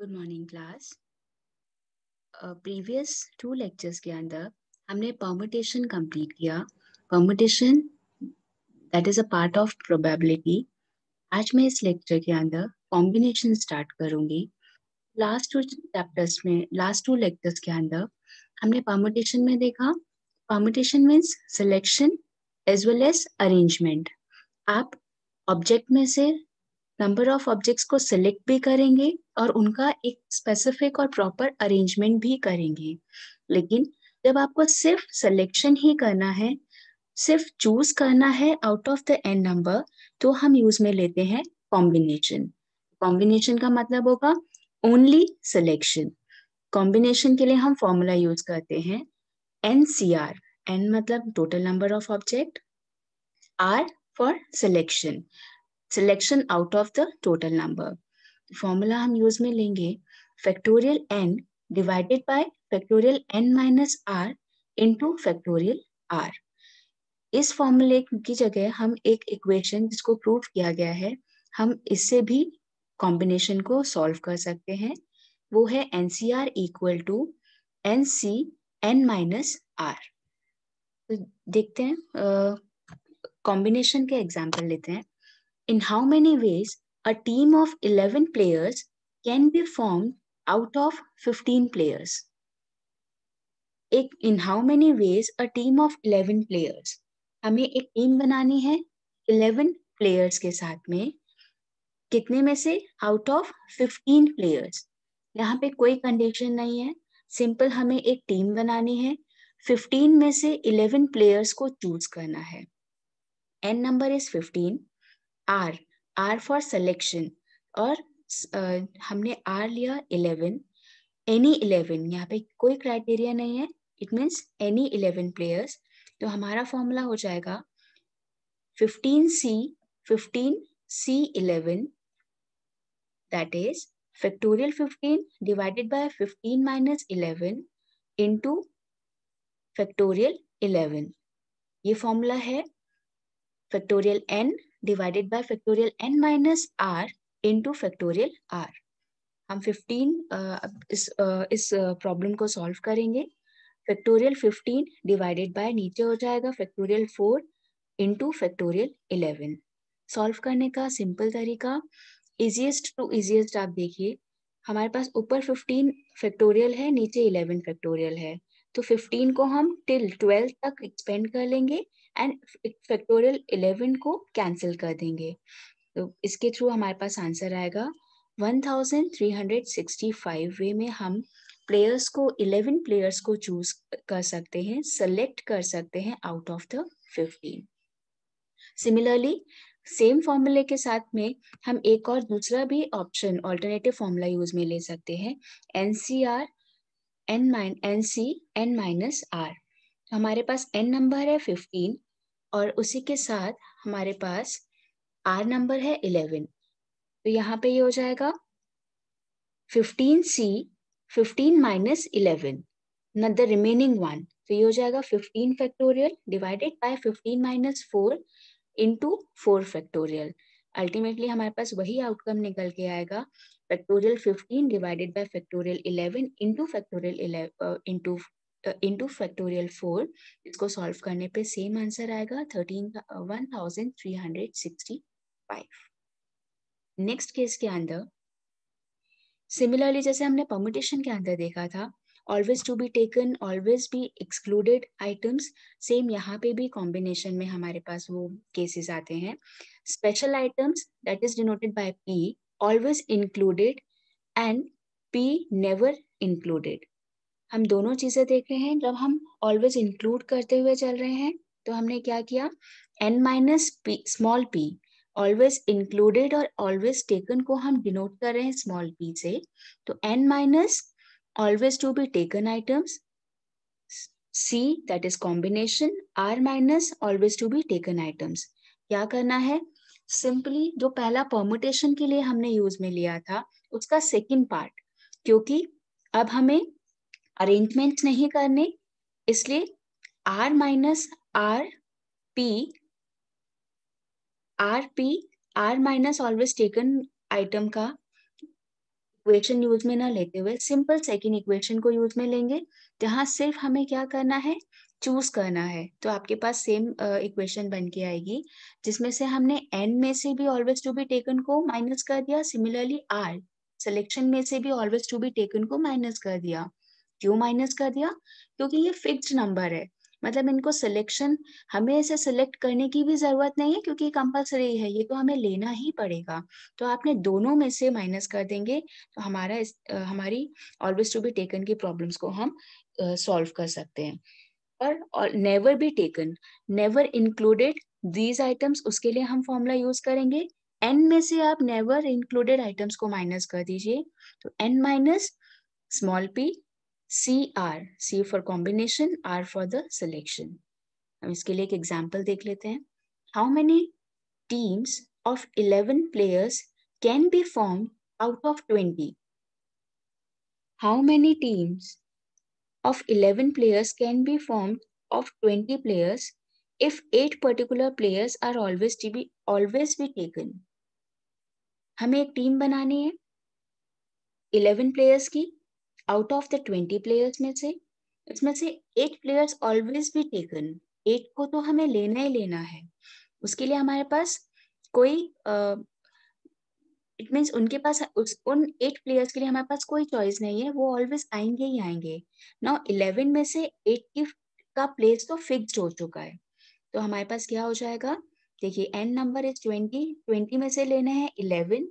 Good morning class previous two lectures के अंदर हमने परमुटेशन कंप्लीट किया permutation that is a part of probability आज मैं इस लेक्चर के अंदर कॉम्बिनेशन स्टार्ट करूंगी लास्ट टू चैप्टर्स में लास्ट टू लेक्चर्स के अंदर हमने परमुटेशन में देखा permutation means selection as well as arrangement आप ऑब्जेक्ट में से नंबर ऑफ ऑब्जेक्ट्स को सिलेक्ट भी करेंगे और उनका एक स्पेसिफिक और प्रॉपर अरेंजमेंट भी करेंगे लेकिन जब आपको सिर्फ सिलेक्शन ही करना है सिर्फ चूज करना है out of the N number तो हम यूज में लेते हैं कॉम्बिनेशन कॉम्बिनेशन का मतलब होगा ओनली सिलेक्शन कॉम्बिनेशन के लिए हम फॉर्मूला यूज करते हैं एन सी आर एन मतलब total number of object R for selection selection out of the total number formula हम यूज में लेंगे factorial N divided by factorial N minus R into factorial R इस फॉर्मूले की जगह हम एक इक्वेशन जिसको प्रूव किया गया है हम इससे भी कॉम्बिनेशन को सॉल्व कर सकते हैं वो है N C R equal to N C N minus R देखते हैं कॉम्बिनेशन के एग्जाम्पल लेते हैं in how many ways a team of 11 players can be formed out of 15 players. In how many ways a team of 11 players. हमें एक team बनानी है eleven players के साथ में कितने में से आउट ऑफ फिफ्टीन प्लेयर्स यहाँ पे कोई कंडीशन नहीं है सिंपल हमें एक टीम बनानी है फिफ्टीन में से इलेवन प्लेयर्स को चूज करना है N number is fifteen R are for selection और uh, हमने आर लिया इलेवन एनी इलेवन यहाँ पे कोई क्राइटेरिया नहीं है it means any eleven players तो हमारा फॉर्मूला हो जाएगा fifteen C fifteen C eleven that is fifteen divided divided fifteen minus eleven into factorial eleven ये फॉर्मूला है factorial N divided by factorial N minus R into factorial R हम 15 इस uh, इस problem uh, को solve करेंगे factorial 15 divided by नीचे हो जाएगा फैक्टोरियल 4 इंटू फैक्टोरियल 11 सॉल्व करने का सिंपल तरीका इजिएस्ट टू इजिएस्ट आप देखिए हमारे पास ऊपर 15 फैक्टोरियल है नीचे 11 फैक्टोरियल है तो 15 को हम टिल 12 तक एक्सपेंड कर लेंगे एंड फैक्टोरियल इलेवन को कैंसिल कर देंगे तो इसके थ्रू हमारे पास आंसर आएगा 1365 वे में हम प्लेयर्स को 11 प्लेयर्स को चूज कर सकते हैं सेलेक्ट कर सकते हैं out of the 15 similarly same फॉर्मूले के साथ में हम एक और दूसरा भी ऑप्शन ऑल्टरनेटिव फॉर्मूला यूज में ले सकते हैं N C R N min N C N minus R हमारे पास एन नंबर है फिफ्टीन और उसी के साथ हमारे पास आर नंबर है इलेवन तो यहाँ पे ये यह हो जाएगा fifteen C fifteen minus eleven न द रिमेनिंग वन तो ये हो जाएगा fifteen factorial divided by fifteen minus four into four factorial ultimately हमारे पास वही आउटकम निकल के आएगा factorial fifteen divided by factorial eleven into factorial into into factorial four इसको सॉल्व करने पे सेम आंसर आएगा thirteen one thousand three hundred sixty five next case के अंदर सिमिलरली जैसे हमने परमिटेशन के अंदर देखा था always to be taken always be excluded items same यहाँ पे भी कॉम्बिनेशन में हमारे पास वो केसेस आते हैं special items that is denoted by P always included and P never included हम दोनों चीजें देख रहे हैं जब हम ऑलवेज इंक्लूड करते हुए चल रहे हैं तो हमने क्या किया N minus P small P always included और ऑलवेज टेकन को हम डिनोट कर रहे हैं स्मॉल पी से तो N minus always to be taken items C that is combination R minus always to be taken items क्या करना है सिंपली जो पहला परमुटेशन के लिए हमने यूज में लिया था उसका सेकेंड पार्ट क्योंकि अब हमें अरेंजमेंट नहीं करने इसलिए R minus R P R P R minus always taken item का इक्वेशन यूज में ना लेते हुए सिंपल सेकेंड इक्वेशन को यूज में लेंगे जहां सिर्फ हमें क्या करना है चूज करना है तो आपके पास सेम इक्वेशन बन के आएगी जिसमें से हमने एन में से भी ऑलवेज टू बी टेकन को माइनस कर दिया सिमिलरली आर सिलेक्शन में से भी ऑलवेज टू बी टेकन को माइनस कर दिया क्यों माइनस कर दिया क्योंकि ये फिक्स्ड नंबर है मतलब इनको सिलेक्शन हमें इसे सिलेक्ट करने की भी जरूरत नहीं है क्योंकि कंपलसरी है ये तो हमें लेना ही पड़ेगा तो आपने दोनों में से माइनस कर देंगे तो हमारा इस, हमारी ऑलवेज टू बी टेकन की प्रॉब्लम्स को हम सॉल्व uh, कर सकते हैं और never be taken never included these items उसके लिए हम फॉर्मूला यूज करेंगे एन में से आप नेवर इंक्लूडेड आइटम्स को माइनस कर दीजिए तो N minus small P CR, C for combination, R for the selection. हम इसके लिए एक एग्जाम्पल देख लेते हैं how many teams of eleven players can be form out of twenty how many teams of 11 players can be formed of 20 players if 8 particular players are always to be always be taken हमें एक team बनानी है 11 players की out of the twenty players में से इसमें से eight players always be taken eight को तो हमें लेना ही लेना है उसके लिए हमारे पास कोई इट uh, मीन्स उनके पास उस उन एट प्लेयर्स के लिए हमारे पास कोई चॉइस नहीं है वो ऑलवेज आएंगे ही आएंगे नाउ इलेवन में से एट की का प्लेस तो फिक्स हो चुका है तो हमारे पास क्या हो जाएगा देखिए n number is twenty twenty में से लेना है इलेवन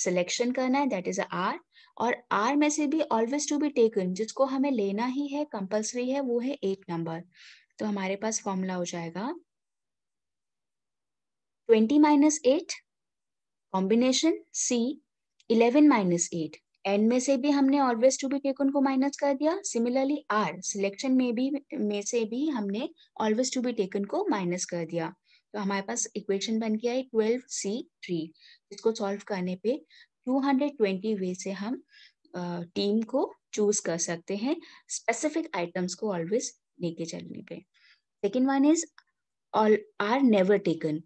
सिलेक्शन करना है दैट इज आर और आर में से भी ऑलवेज टू बी टेकन जिसको हमें लेना ही है कंपल्सरी है वो है एट नंबर तो हमारे पास फॉर्मूला हो जाएगा twenty minus eight combination C eleven minus eight n में से भी हमने ऑलवेज टू बी टेकन को माइनस कर दिया सिमिलरली आर सिलेक्शन में भी में से भी हमने ऑलवेज टू बी टेकन को माइनस कर दिया तो हमारे पास इक्वेशन बन गया है ट्वेल्व सी थ्री इसको सॉल्व करने पे 220 वे से हम टीम को चूज कर सकते हैं स्पेसिफिक आइटम्स को ऑलवेज लेके चलने पे second one is all are never taken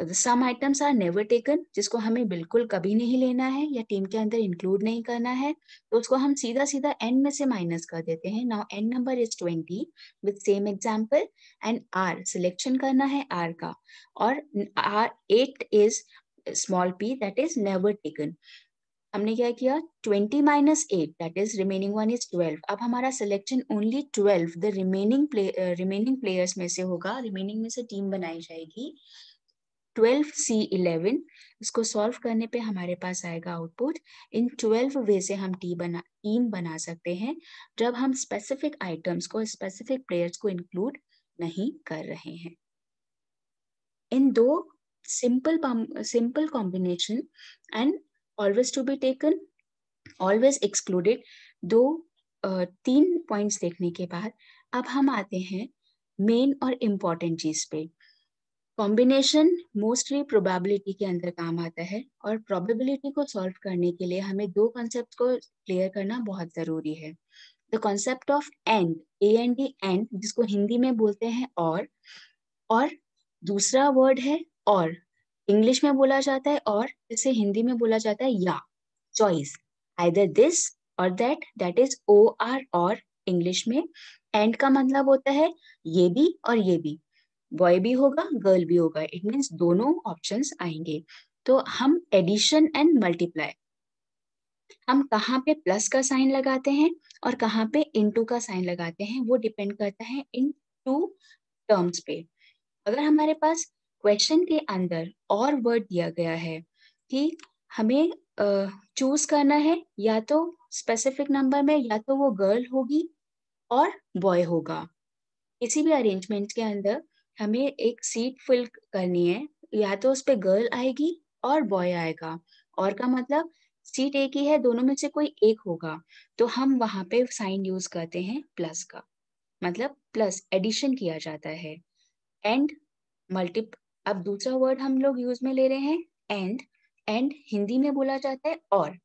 some items are never taken जिसको हमें बिल्कुल कभी नहीं लेना है या टीम के अंदर इंक्लूड नहीं करना है तो उसको हम सीधा सीधा एन में से माइनस कर देते हैं now n number is twenty with same example and r selection करना है आर का और r eight is small p that is never taken हमने क्या किया twenty minus eight that is remaining one is twelve अब हमारा selection only twelve the remaining remaining players में से होगा रिमेनिंग में से टीम बनाई जाएगी ट्वेल्व सी इलेवन इसको सॉल्व करने पे हमारे पास आएगा आउटपुट इन ट्वेल्व वे से हम टी बना टीम बना सकते हैं जब हम स्पेसिफिक आइटम्स को स्पेसिफिक प्लेयर्स को इंक्लूड नहीं कर रहे हैं इन दो simple simple combination and always to be taken always excluded दो तीन पॉइंट्स देखने के बाद अब हम आते हैं मेन और इम्पॉर्टेंट चीज पे कॉम्बिनेशन मोस्टली प्रोबेबिलिटी के अंदर काम आता है और प्रोबेबिलिटी को सॉल्व करने के लिए हमें दो कॉन्सेप्ट को क्लियर करना बहुत ज़रूरी है the concept of and A N D and जिसको हिंदी में बोलते हैं और और दूसरा वर्ड है और इंग्लिश में बोला जाता है और जिसे हिंदी में बोला जाता है या choice either this or that that is O R और इंग्लिश में एंड का मतलब होता है ये भी और ये भी बॉय भी होगा गर्ल भी होगा इट मीन्स दोनों ऑप्शन आएंगे तो हम एडिशन एंड मल्टीप्लाई हम कहाँ पे प्लस का साइन लगाते हैं और कहाँ पे इनटू का साइन लगाते हैं वो डिपेंड करता है इन टू टर्म्स पे अगर हमारे पास क्वेश्चन के अंदर और वर्ड दिया गया है कि हमें चूज करना है या तो स्पेसिफिक नंबर में या तो वो गर्ल होगी और बॉय होगा किसी भी अरेंजमेंट के अंदर हमें एक सीट फिल करनी है या तो उस पर गर्ल आएगी और बॉय आएगा और का मतलब सीट एक ही है दोनों में से कोई एक होगा तो हम वहां पे साइन यूज करते हैं प्लस का मतलब प्लस एडिशन किया जाता है एंड मल्टीप अब दूसरा वर्ड हम लोग यूज में ले रहे हैं एंड एंड हिंदी में बोला जाता है और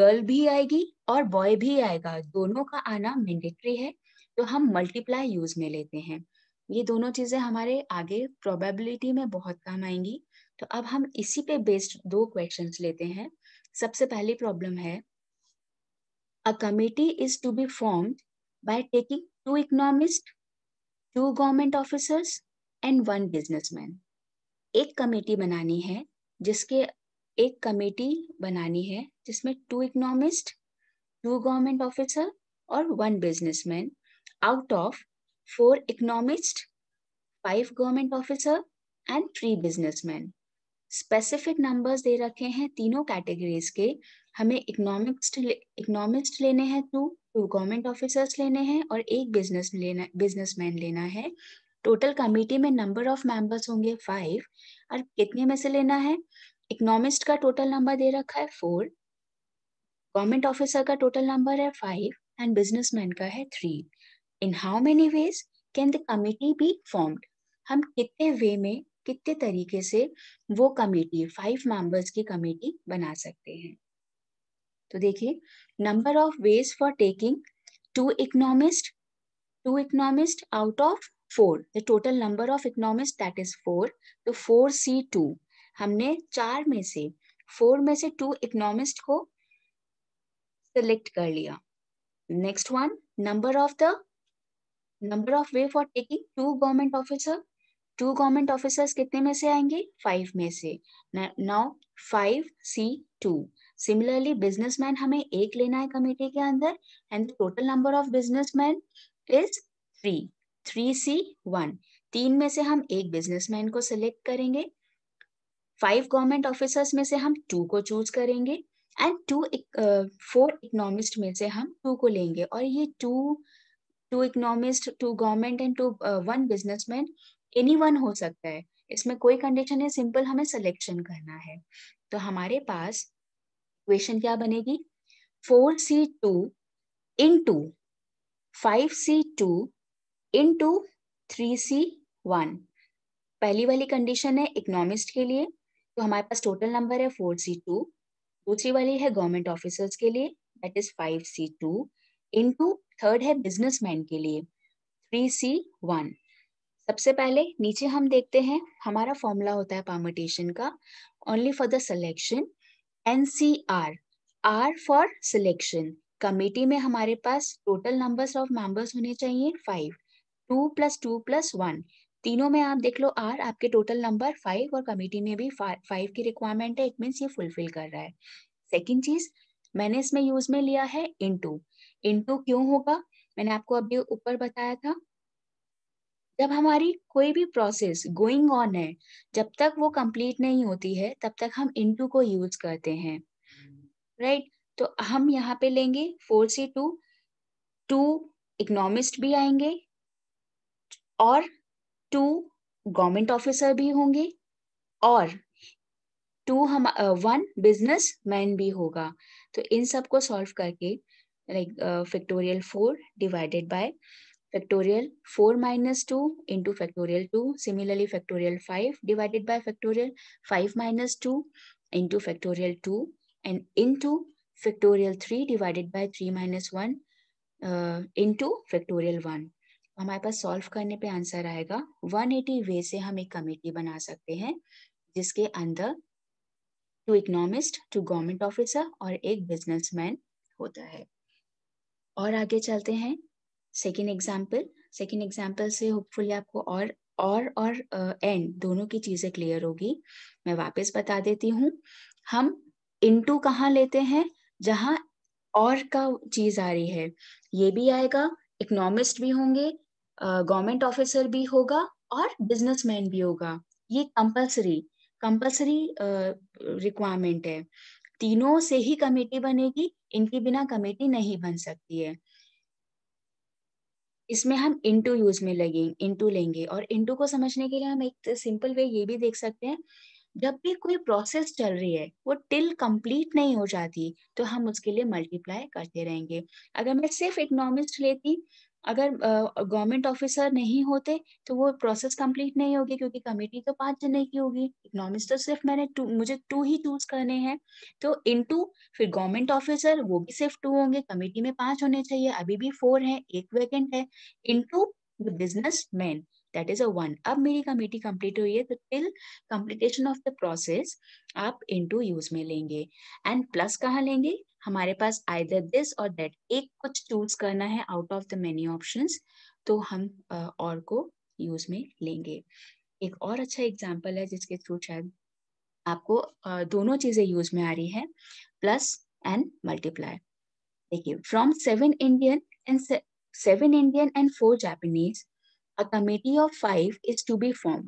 गर्ल भी आएगी और बॉय भी आएगा दोनों का आना मैंडेटरी है तो हम मल्टीप्लाई यूज में लेते हैं ये दोनों चीजें हमारे आगे प्रोबेबिलिटी में बहुत काम आएंगी तो अब हम इसी पे बेस्ड दो क्वेश्चन लेते हैं सबसे पहली प्रॉब्लम है a committee is to be form by taking two economist two government officers and one businessman एक कमेटी बनानी है जिसके एक कमेटी बनानी है जिसमें two economist two government officer और one businessman out of four economists, five government officer and three businessmen. Specific numbers दे रखे हैं तीनों कैटेगरीज के हमें इकोनॉमिक्स इकोनॉमिस्ट लेने हैं टू टू गवर्नमेंट ऑफिसर्स लेने हैं और एक बिजनेस लेना बिजनेसमैन लेना है टोटल कमेटी में नंबर ऑफ मेंबर्स होंगे फाइव और कितने में से लेना है इकोनॉमिस्ट का टोटल नंबर दे रखा है फोर गवर्नमेंट ऑफिसर का टोटल नंबर है फाइव एंड बिजनेसमैन का है three in how many ways can the committee be formed हम कितने वे में कितने तरीके से वो कमेटी फाइव मेंबर्स की कमेटी बना सकते हैं तो देखिए number of ways for taking two economist two economist out of four the total number of economist that is four तो फोर सी टू हमने चार में से फोर में से टू इकोनॉमिस्ट को सिलेक्ट कर लिया next one number of the number of way for taking two government officer two government officers कितने में से आएंगे फाइव में से now five C two similarly businessman हमें एक लेना है कमेटी के अंदर and total number of businessman is three three C one तीन में से हम एक बिजनेसमैन को सिलेक्ट करेंगे फाइव गवर्नमेंट ऑफिसर्स में से हम टू को चूज करेंगे एंड टू फोर इकोनॉमिस्ट में से हम टू को लेंगे और ये two two economist two government and two one businessman any one हो सकता है इसमें कोई कंडीशन है सिंपल हमें सिलेक्शन करना है तो हमारे पास क्वेश्चन क्या बनेगी four C two into five C two into three C one पहली वाली कंडीशन है इकोनॉमिस्ट के लिए तो हमारे पास टोटल नंबर है फोर सी टू दूसरी वाली है गवर्नमेंट ऑफिसर्स के लिए that is five C two into third है बिजनेसमैन के लिए थ्री सी वन सबसे पहले नीचे हम देखते हैं हमारा फॉर्मूला होता है पार्मोटेशन का only for the selection n C r are for selection committee में हमारे पास टोटल नंबर्स ऑफ मेंबर्स होने चाहिए five two plus two plus one तीनों में आप देख लो आर आपके टोटल नंबर फाइव और कमेटी में भी फाइव की रिक्वायरमेंट है इट मीन ये फुलफिल कर रहा है सेकेंड चीज मैंने इसमें यूज में लिया है इन टू इनटू क्यों होगा मैंने आपको अभी ऊपर बताया था जब हमारी कोई भी प्रोसेस गोइंग ऑन है जब तक वो कंप्लीट नहीं होती है तब तक हम इनटू को यूज करते हैं राइट right? तो हम यहाँ पे लेंगे four C two two economist भी आएंगे और टू गवर्नमेंट ऑफिसर भी होंगे और टू हम वन बिजनेस मैन भी होगा तो इन सब को सॉल्व करके like uh, factorial 4 divided by factorial 4 minus 2 into factorial 2. Similarly, factorial 5 divided by factorial 5 minus 2 into factorial 2 and into factorial 3 divided by 3 minus 1 uh, into factorial 1. हमारे पास solve करने पे answer आएगा 180 वे से हम एक कमेटी बना सकते हैं जिसके अंदर two economist two government officer और एक बिजनेसमैन होता है और आगे चलते हैं सेकेंड एग्जाम्पल सेकेंड एग्जाम्पल से होपफुली आपको और और और एंड uh, दोनों की चीजें क्लियर होगी मैं वापस बता देती हूँ हम इनटू कहाँ लेते हैं जहाँ और का चीज आ रही है ये भी आएगा इकोनॉमिस्ट भी होंगे गवर्नमेंट uh, ऑफिसर भी होगा और बिजनेसमैन भी होगा ये कंपलसरी कंपलसरी रिक्वायरमेंट है तीनों से ही कमेटी बनेगी इनके बिना कमेटी नहीं बन सकती है इसमें हम इंटू यूज में लगे इंटू लेंगे और इंटू को समझने के लिए हम एक सिंपल वे ये भी देख सकते हैं जब भी कोई प्रोसेस चल रही है वो टिल कंप्लीट नहीं हो जाती तो हम उसके लिए मल्टीप्लाई करते रहेंगे अगर मैं सिर्फ इकोनॉमिस्ट लेती अगर गवर्नमेंट ऑफिसर नहीं होते तो वो प्रोसेस कंप्लीट नहीं होगी क्योंकि कमेटी तो पांच जने की होगी इकोनॉमिक तो सिर्फ मैंने टू मुझे टू ही चूज करने हैं तो इन टू फिर गवर्नमेंट ऑफिसर वो भी सिर्फ टू होंगे कमेटी में पांच होने चाहिए अभी भी फोर है एक वैकेंट है into the business man that is a one अब मेरी कमेटी कंप्लीट हुई है तो till completion of the process आप टू यूज में लेंगे एंड प्लस कहाँ लेंगे हमारे पास आइदर दिस और दैट एक कुछ चूज करना है out of the many option तो हम और को यूज में लेंगे एक और अच्छा एग्जाम्पल है जिसके थ्रू शायद आपको दोनों चीजें यूज में आ रही है प्लस एंड मल्टीप्लाई देखिए from seven Indian and seven Indian and four Japanese a committee of five is to be form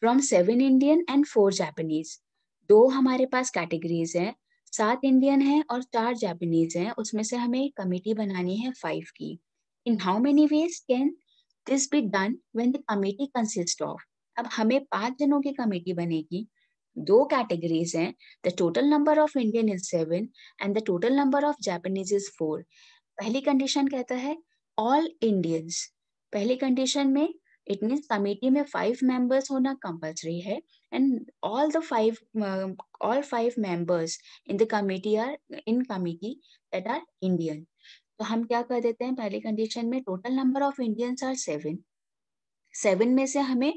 from seven Indian and four Japanese दो हमारे पास कैटेगरीज हैं सात इंडियन हैं और चार जापानीज हैं उसमें से हमें कमेटी बनानी है फाइव की in how many ways can this be done when the committee consist of अब हमें पांच जनों की कमेटी बनेगी दो कैटेगरीज हैं the total number of Indian is seven and the total number of Japanese is four पहली कंडीशन कहता है ऑल इंडियंस पहली कंडीशन में इट मीन कमेटी में फाइव मेंबर्स होना कंपलसरी है and all the five all five members in the committee are in committee that are Indian तो हम क्या कर देते हैं पहले कंडीशन में total number of Indians are seven seven में से हमें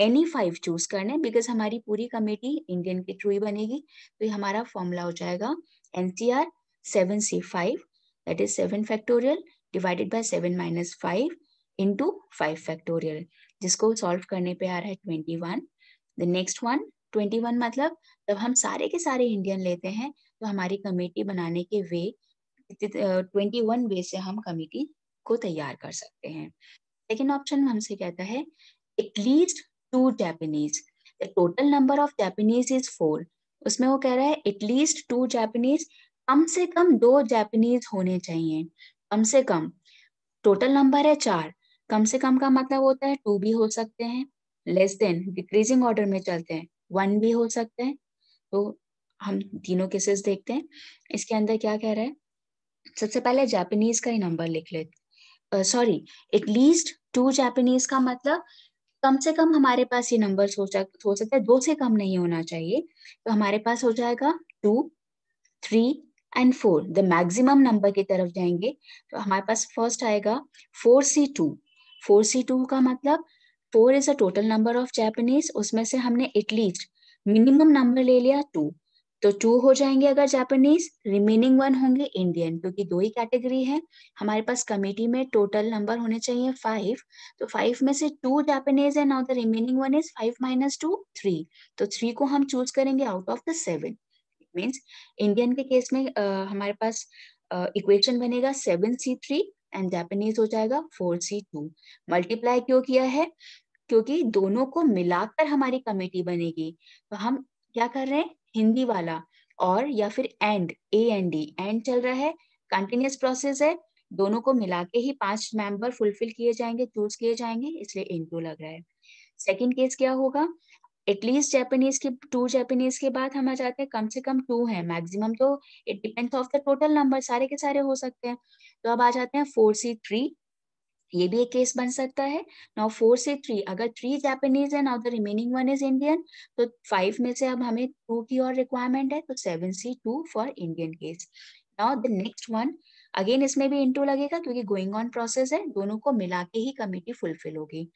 एनी फाइव चूज करने बिकॉज हमारी पूरी कमेटी इंडियन के थ्रू ही बनेगी तो ये हमारा फॉर्मूला हो जाएगा n C r seven C five that is seven factorial divided by seven minus five into five factorial जिसको सॉल्व करने पे आ रहा है twenty one the next one twenty one मतलब जब हम सारे के सारे इंडियन लेते हैं तो हमारी कमेटी बनाने के वे ट्वेंटी वन वे से हम कमेटी को तैयार कर सकते हैं सेकेंड ऑप्शन हमसे कहता है at least two Japanese the total number of Japanese is four उसमें वो कह रहा है एटलीस्ट टू जैपनीज कम से कम दो जैपनीज होने चाहिए कम से कम टोटल नंबर है चार कम से कम का मतलब होता है टू भी हो सकते हैं लेस देन डिक्रीजिंग ऑर्डर में चलते हैं वन भी हो सकते हैं तो हम तीनों केसेस देखते हैं इसके अंदर क्या कह रहा है सबसे पहले जापानीज का ही नंबर लिख लेते सॉरी एटलीस्ट टू जापानीज का मतलब कम से कम हमारे पास ये नंबर हो हो सकते हैं दो से कम नहीं होना चाहिए तो हमारे पास हो जाएगा two three and four the maximum number की तरफ जाएंगे तो हमारे पास फर्स्ट आएगा four C two four C two का मतलब four is a total number of Japanese उसमें से हमने एटलीस्ट मिनिमम नंबर ले लिया टू तो टू हो जाएंगे अगर जापानीज रिमेनिंग वन होंगे इंडियन क्योंकि दो ही कैटेगरी है हमारे पास कमेटी में टोटल नंबर होने चाहिए फाइव तो फाइव में से टू जापानीज है now the remaining one is five minus two three तो थ्री को हम चूज करेंगे out of the seven means Indian के केस में आ, हमारे पास इक्वेशन बनेगा seven C three and Japanese हो जाएगा फोर सी टू मल्टीप्लाई क्यों किया है क्योंकि दोनों को मिलाकर हमारी कमेटी बनेगी तो हम क्या कर रहे हैं हिंदी वाला और या फिर and A and D and चल रहा है कंटिन्यूस प्रोसेस है दोनों को मिला के ही पांच मेंबर फुलफिल किए जाएंगे चूज किए जाएंगे इसलिए टू लग रहा है सेकंड केस क्या होगा एटलीस्ट जैपनीज के टू जैपनीज के बाद हम आ जाते हैं कम से कम टू है मैक्सिमम तो it depends of the total number सारे के सारे हो सकते हैं तो अब आ जाते हैं फोर सी थ्री ये भी एक केस बन सकता है नाउ फोर से थ्री अगर थ्री जापानीज है now the remaining one is Indian तो फाइव में से अब हमें टू की और रिक्वायरमेंट है तो seven C two for Indian case now the next one again इसमें भी इंटू लगेगा क्योंकि गोइंग ऑन प्रोसेस है दोनों को मिला के ही कमिटी फुलफिल होगी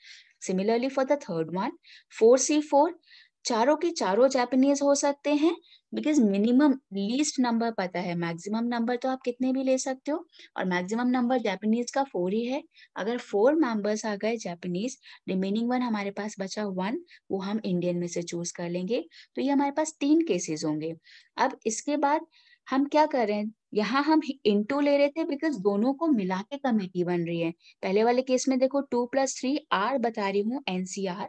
similarly for the third one four C four चारों के चारों जापानीज हो सकते हैं बिकॉज मिनिमम लीस्ट नंबर पता है मैक्सिमम नंबर तो आप कितने भी ले सकते हो और मैक्सिमम नंबर जापानीज का फोर ही है अगर फोर मेंबर्स आ गए जापानीज रिमेनिंग वन हमारे पास बचा वन वो हम इंडियन में से चूज कर लेंगे तो ये हमारे पास तीन केसेस होंगे अब इसके बाद हम क्या कर रहे हैं यहाँ हम इंटू ले रहे थे बिकॉज दोनों को मिला के कमेटी बन रही है पहले वाले केस में देखो टू प्लस थ्री आर बता रही हूँ एनसीआर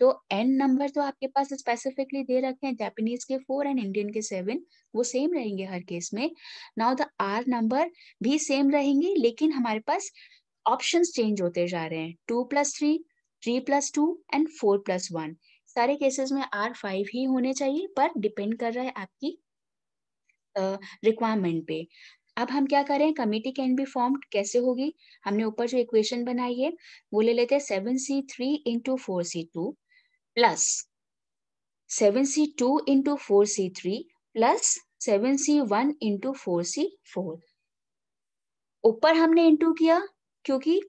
तो एन नंबर तो आपके पास स्पेसिफिकली दे रखे हैं जैपनीज के फोर एंड इंडियन के सेवन वो सेम रहेंगे हर केस में नाउ द आर नंबर भी सेम रहेंगे लेकिन हमारे पास ऑप्शन चेंज होते जा रहे हैं two plus three three plus two and four plus one सारे केसेस में आर फाइव ही होने चाहिए पर डिपेंड कर रहा है आपकी रिक्वायरमेंट पे अब हम क्या करें कमिटी कैन बी फॉर्म कैसे होगी हमने ऊपर जो इक्वेशन बनाई है वो ले लेते हैं seven C three into four C two plus seven C two into four C three plus seven C one into four C four ऊपर हमने इंटू किया क्योंकि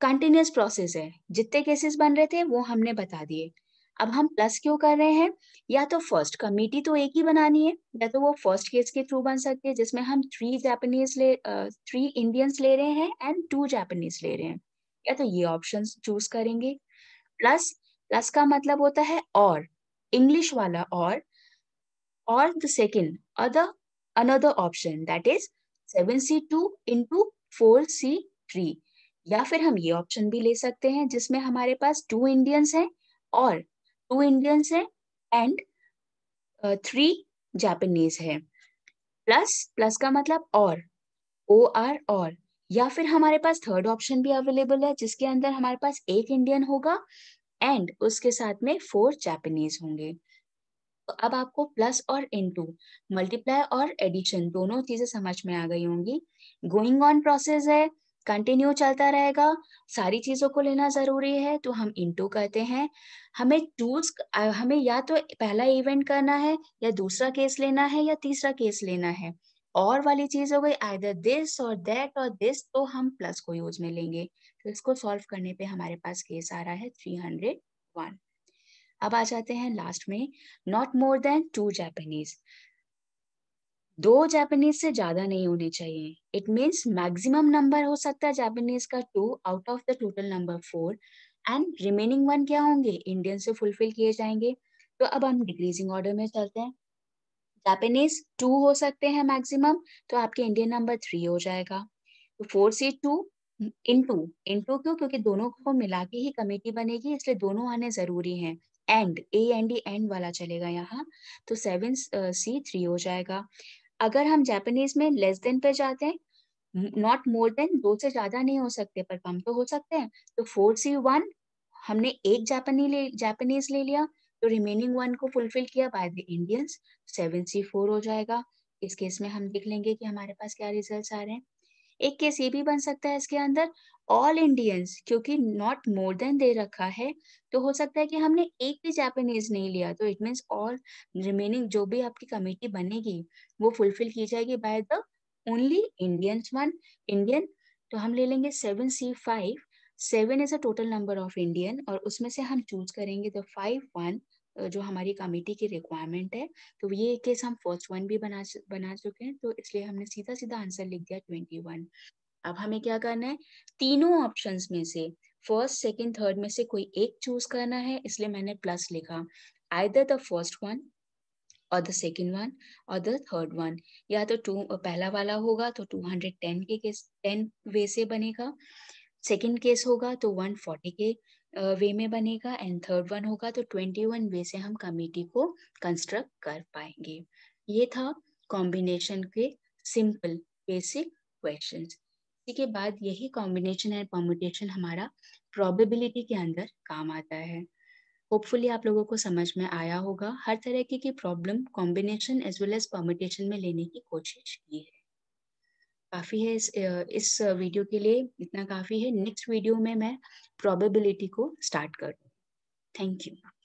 कंटिन्यूस प्रोसेस है जितने केसेस बन रहे थे वो हमने बता दिए अब हम प्लस क्यों कर रहे हैं या तो फर्स्ट कमिटी तो एक ही बनानी है या तो वो फर्स्ट केस के थ्रू बन सकती है जिसमें हम थ्री जापानीज ले थ्री इंडियंस ले रहे हैं एंड टू जापानीज ले रहे हैं या तो ये ऑप्शन चूज करेंगे प्लस प्लस का मतलब होता है और इंग्लिश वाला और और the second other another option that is seven C two into four C three या फिर हम ये ऑप्शन भी ले सकते हैं जिसमें हमारे पास टू इंडियंस हैं और टू इंडियंस है एंड थ्री जापानीज है प्लस प्लस का मतलब और ओ आर और या फिर हमारे पास थर्ड ऑप्शन भी अवेलेबल है जिसके अंदर हमारे पास एक इंडियन होगा एंड उसके साथ में फोर जापानीज होंगे तो अब आपको प्लस और इनटू मल्टीप्लाई और एडिशन दोनों चीजें समझ में आ गई होंगी गोइंग ऑन प्रोसेस है कंटिन्यू चलता रहेगा सारी चीजों को लेना जरूरी है तो हम इंटू कहते हैं हमें टूल्स हमें या तो पहला इवेंट करना है या दूसरा केस लेना है या तीसरा केस लेना है और वाली चीज हो गई either this or that or this तो हम प्लस को यूज में लेंगे तो इसको सॉल्व करने पे हमारे पास केस आ रहा है थ्री हंड्रेड वन अब आ जाते हैं लास्ट में not more than two Japanese दो जापानीज से ज्यादा नहीं होने चाहिए इट मीन्स मैक्सिमम नंबर हो सकता है जापानीज का two out of the total number four and remaining one क्या होंगे इंडियन से फुलफिल किए जाएंगे तो अब हम डिक्रीजिंग ऑर्डर में चलते हैं जापानीज टू हो सकते हैं मैक्सिमम तो आपके इंडियन नंबर थ्री हो जाएगा तो फोर से टू इंटू इंटू क्यों क्योंकि दोनों को मिला के ही कमेटी बनेगी इसलिए दोनों आने जरूरी हैं एंड ए एंड एंड वाला चलेगा यहाँ तो सेवन सी थ्री हो जाएगा अगर हम जैपनीज में लेस देन पे जाते हैं नॉट मोर देन दो से ज्यादा नहीं हो सकते पर कम तो हो सकते हैं तो फोर सी वन हमने एक जापानी ले जापानीज ले लिया तो रिमेनिंग वन को फुलफिल किया by the Indians seven C four हो जाएगा इस केस में हम देख लेंगे कि हमारे पास क्या रिजल्ट आ रहे हैं एक केस ये भी बन सकता है इसके अंदर ऑल इंडियंस क्योंकि नॉट मोर देन दे रखा है तो हो सकता है कि हमने एक भी जापानीज नहीं लिया तो इट मीन्स ऑल रिमेनिंग जो भी आपकी कमेटी बनेगी वो फुलफिल की जाएगी by the only Indians one Indian तो हम ले लेंगे seven C five seven is a total number of Indian और उसमें से हम चूज करेंगे द फाइव वन जो हमारी कमेटी की रिक्वायरमेंट है तो ये केस हम फर्स्ट वन भी बना बना चुके हैं तो इसलिए हमने सीधा सीधा आंसर लिख दिया ट्वेंटी वन अब हमें क्या करना है तीनों ऑप्शंस में से फर्स्ट सेकंड थर्ड में से कोई एक चूज करना है इसलिए मैंने प्लस लिखा either the first one or the second one or the third one या तो टू पहला वाला होगा तो टू हंड्रेड टेन के केस टेन वे से बनेगा सेकेंड केस होगा तो वन फोर्टी के वे में बनेगा एंड थर्ड वन होगा तो ट्वेंटी वन वे से हम कमेटी को कंस्ट्रक्ट कर पाएंगे ये था कॉम्बिनेशन के सिंपल बेसिक क्वेश्चंस इसी के बाद यही कॉम्बिनेशन एंड परम्यूटेशन हमारा प्रोबेबिलिटी के अंदर काम आता है होपफुली आप लोगों को समझ में आया होगा हर तरह की, की problem combination as well as permutation में लेने की कोशिश की है काफ़ी है इस इस वीडियो के लिए इतना काफ़ी है नेक्स्ट वीडियो में मैं प्रोबेबिलिटी को स्टार्ट करूँ थैंक यू